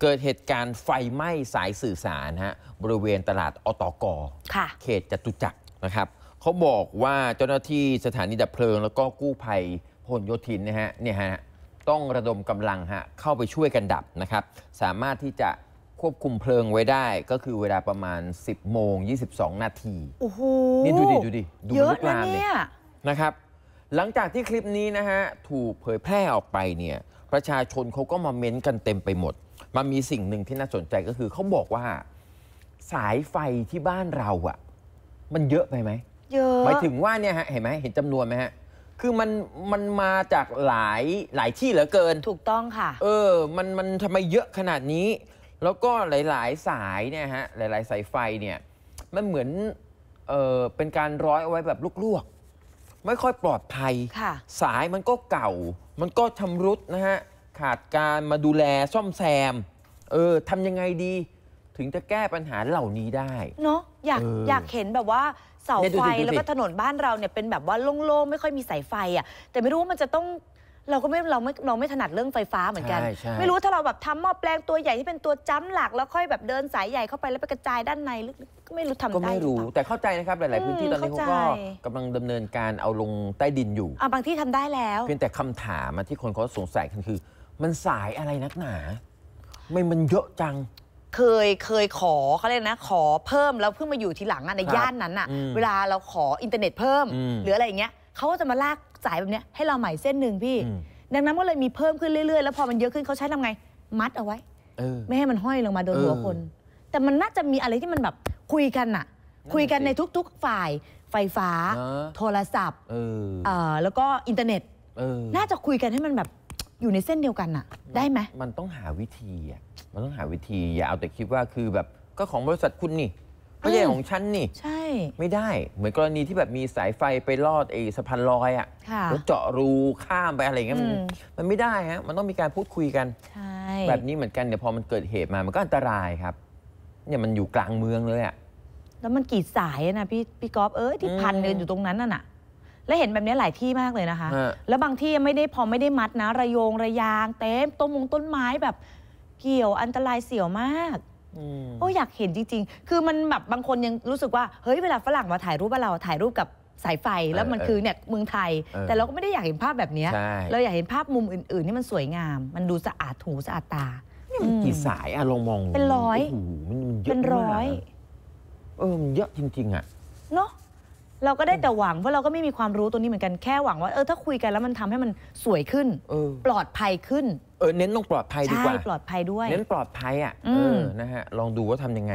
เกิดเหตุการณ์ไฟไหม้สายสื่อสารฮะบริเวณตลาดอตกเขตจตุจักรนะครับเขาบอกว่าเจ้าหน้าที่สถานีดับเพลิง แล้วก็กู้ภัยพลโยธินนะฮะเนี่ยฮะต้องระดมกำลังฮะเข้าไปช่วยกันดับนะครับ สามารถที่จะควบคุมเพลิงไว้ได้ก็คือเวลาประมาณ 10 โมง 22 นาทีโอ้โหนี่ดูดิดูดิดูลุกลามเนี่ยนะครับ หลังจากที่คลิปนี้นะฮะถูกเผยแพร่ออกไปเนี่ยประชาชนเขาก็มาเม้นกันเต็มไปหมดมันมีสิ่งหนึ่งที่น่าสนใจก็คือเขาบอกว่า สายไฟที่บ้านเราอะมันเยอะไปไหมเยอะหมายถึงว่าเนี่ยฮะเห็นไหมเห็นจำนวนไหมฮะคือมันมันมาจากหลายหลายที่เหลือเกิน ถูกต้องค่ะ เออมันมันทำไมเยอะขนาดนี้ แล้วก็หลาย ๆ สายเนี่ยฮะ หลายๆสายไฟเนี่ย มันเหมือนเออเป็นการร้อยเอาไว้แบบลวกๆ ไม่ค่อยปลอดภัยค่ะ สายมันก็เก่า มันก็ชำรุดนะฮะขาดการมาดูแลซ่อมแซม เออทำยังไงดี ถึงจะแก้ปัญหาเหล่านี้ได้ เนาะอยากอออยากเห็นแบบว่า เสาไฟแล้วก็ถนนบ้านเราเนี่ยเป็นแบบว่าโล่งๆ ไม่ค่อยมีสายไฟอ่ะแต่ไม่รู้ว่ามันจะต้องเราก็ไม่เราไม่เราไม่ถนัดเรื่องไฟฟ้าเหมือนกัน ไม่รู้ถ้าเราแบบทำหม้อแปลงตัวใหญ่ ที่เป็นตัวจ้ำหลัก แล้วค่อยแบบเดินสายใหญ่เข้าไปแล้วไปกระจายด้านในก็ไม่รู้ทำได้ก็ไม่รู้แต่เข้าใจนะครับ หลาย ๆพื้นที่ตอนนี้เขาก็ากำลังดำเนินการเอาลงใต้ดินอยู่อ่าบางที่ทำได้แล้วเพียงแต่คำถามที่คนเขาสงสัยกันคือมันสายอะไรนักหนา ไม่มันเยอะจัง เคย เคยขอเขาเรียกนะ ขอเพิ่มแล้วเพิ่งมาอยู่ทีหลังอะในย่านนั้นอะเวลาเราขออินเทอร์เน็ตเพิ่มหรืออะไรอย่างเงี้ยเขาก็จะมาลากสายแบบเนี้ยให้เราใหม่เส้นหนึ่งพี่ ดังนั้นก็เลยมีเพิ่มขึ้นเรื่อยๆ แล้วพอมันเยอะขึ้นเขาใช้ทำไง มัดเอาไว้ไม่ให้มันห้อยลงมาโดนหัวคน แต่มันน่าจะมีอะไรที่มันแบบคุยกันอะน่ะ คุยกันในทุก ๆ ฝ่าย ไฟฟ้า โทรศัพท์เออแล้วก็อินเทอร์เน็ตน่าจะคุยกันให้มันแบบอยู่ในเส้นเดียวกันอะได้ไหมมันต้องหาวิธีอะมันต้องหาวิธีอย่าเอาแต่คิดว่าคือ แบบ ก็ของบริษัทคุณนี่ก็่หญ่ของฉันนี่ ใช่ ไม่ได้ เหมือนกรณีที่แบบมีสายไฟไปลอดไอ้สะพานลอยอะ่ะแล้วเจาะรู ข้ามไปอะไรเงี้ยมันมันไม่ได้ฮะมันต้องมีการพูดคุยกันใช่แบบนี้เหมือนกันเดี๋ยวพอมันเกิดเหตุมามันก็อันตรายครับเนี่ยมันอยู่กลางเมืองเลยอะ่ะแล้วมันกี่สายนะพี่พี่กอฟเอ้ยที่พันเลยอยู่ตรงนั้นน่ะและเห็นแบบนี้หลายที่มากเลยนะคะ แล้วบางที่ยังไม่ได้พอไม่ได้มัดนะ ระโยงระยางเต็มต้นมงต้นไม้แบบเกี่ยวอันตรายเสี่ยวมากอโอ้อยากเห็นจริง ๆ คือมันแบบบางคนยังรู้สึกว่า เฮ้ยเวลาฝรั่งมาถ่ายรูปเราถ่ายรูปกับสายไฟ แล้วมันคือเนี่ยเมืองไทย แต่เราก็ไม่ได้อยากเห็นภาพแบบนี้ เราอยากเห็นภาพมุมอื่นๆ ที่มันสวยงาม มันดูสะอาดถูสะอาดตามกี่สายอะลองมอง เป็นร้อยโโหมันเยอะเป็นร้อยมากเออมันเยอะจริง ๆอะเนาะเราก็ได้แต่หวังเพราะเราก็ไม่มีความรู้ตัวนี้เหมือนกัน แค่หวังว่า เออถ้าคุยกันแล้วมันทำให้มันสวยขึ้นปลอดภัยขึ้น เออ เน้นต้องปลอดภัยดีกว่าปลอดภัยด้วย เน้นปลอดภัยอ่ะเออนะฮะ ลองดูว่าทำยังไง